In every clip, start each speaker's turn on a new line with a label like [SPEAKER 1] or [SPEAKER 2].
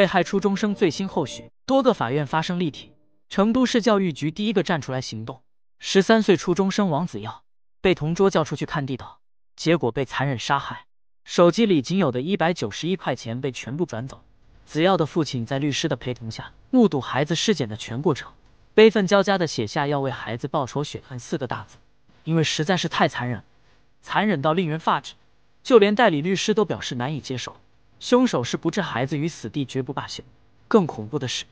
[SPEAKER 1] 被害初中生最新后续，多个法院发生立体，成都市教育局第一个站出来行动。十三岁初中生王子耀被同桌叫出去看地道，结果被残忍杀害。手机里仅有的一百九十一块钱被全部转走。子耀的父亲在律师的陪同下，目睹孩子尸检的全过程，悲愤交加的写下“要为孩子报仇雪恨”四个大字。因为实在是太残忍，残忍到令人发指，就连代理律师都表示难以接受。凶手是不置孩子于死地绝不罢休。更恐怖的是，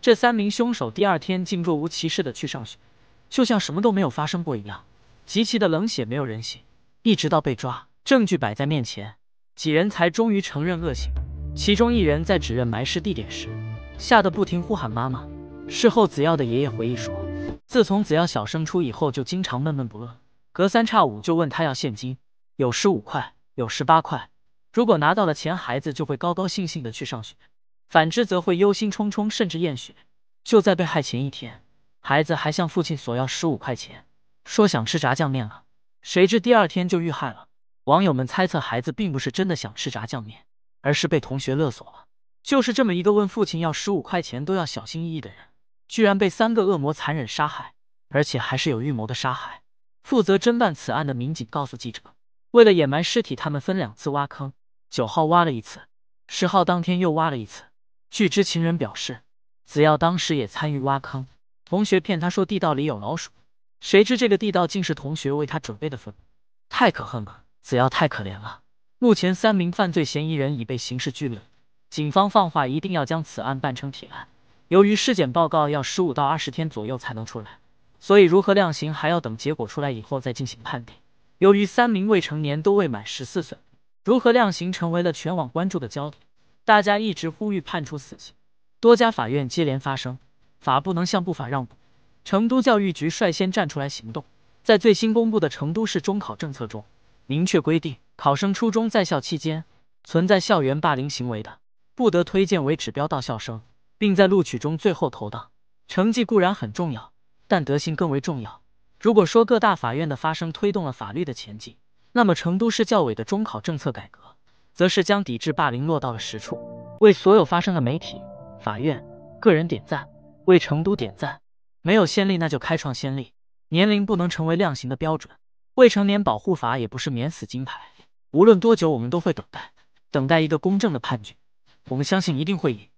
[SPEAKER 1] 这三名凶手第二天竟若无其事的去上学，就像什么都没有发生过一样，极其的冷血，没有人性。一直到被抓，证据摆在面前，几人才终于承认恶行。其中一人在指认埋尸地点时，吓得不停呼喊妈妈。事后，子耀的爷爷回忆说，自从子耀小升初以后，就经常闷闷不乐，隔三差五就问他要现金，有十五块，有十八块。如果拿到了钱，孩子就会高高兴兴的去上学；反之，则会忧心忡忡，甚至厌学。就在被害前一天，孩子还向父亲索要十五块钱，说想吃炸酱面了。谁知第二天就遇害了。网友们猜测，孩子并不是真的想吃炸酱面，而是被同学勒索了。就是这么一个问父亲要十五块钱都要小心翼翼的人，居然被三个恶魔残忍杀害，而且还是有预谋的杀害。负责侦办此案的民警告诉记者，为了掩埋尸体，他们分两次挖坑。九号挖了一次，十号当天又挖了一次。据知情人表示，子耀当时也参与挖坑，同学骗他说地道里有老鼠，谁知这个地道竟是同学为他准备的坟，太可恨了，子耀太可怜了。目前三名犯罪嫌疑人已被刑事拘留，警方放话一定要将此案办成铁案。由于尸检报告要十五到二十天左右才能出来，所以如何量刑还要等结果出来以后再进行判定。由于三名未成年都未满十四岁。如何量刑成为了全网关注的焦点，大家一直呼吁判处死刑。多家法院接连发声，法不能向不法让步。成都教育局率先站出来行动，在最新公布的成都市中考政策中明确规定，考生初中在校期间存在校园霸凌行为的，不得推荐为指标到校生，并在录取中最后投档。成绩固然很重要，但德行更为重要。如果说各大法院的发声推动了法律的前进，那么成都市教委的中考政策改革，则是将抵制霸凌落到了实处，为所有发生的媒体、法院、个人点赞，为成都点赞。没有先例，那就开创先例。年龄不能成为量刑的标准，未成年保护法也不是免死金牌。无论多久，我们都会等待，等待一个公正的判决。我们相信一定会赢。